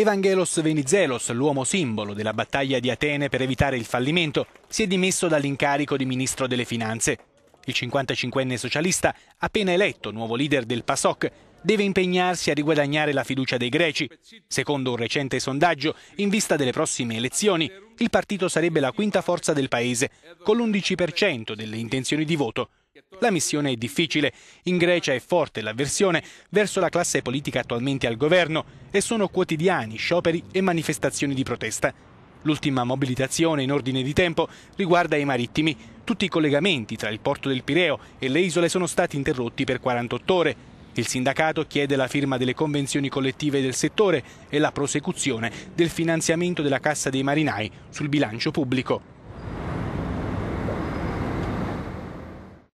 Evangelos Venizelos, l'uomo simbolo della battaglia di Atene per evitare il fallimento, si è dimesso dall'incarico di ministro delle finanze. Il 55enne socialista, appena eletto nuovo leader del PASOK, deve impegnarsi a riguadagnare la fiducia dei greci. Secondo un recente sondaggio, in vista delle prossime elezioni, il partito sarebbe la quinta forza del paese, con l'11% delle intenzioni di voto. La missione è difficile. In Grecia è forte l'avversione verso la classe politica attualmente al governo e sono quotidiani scioperi e manifestazioni di protesta. L'ultima mobilitazione in ordine di tempo riguarda i marittimi. Tutti i collegamenti tra il porto del Pireo e le isole sono stati interrotti per 48 ore. Il sindacato chiede la firma delle convenzioni collettive del settore e la prosecuzione del finanziamento della Cassa dei Marinai sul bilancio pubblico.